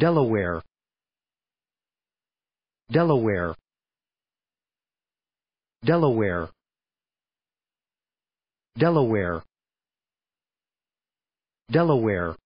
Delaware Delaware Delaware Delaware Delaware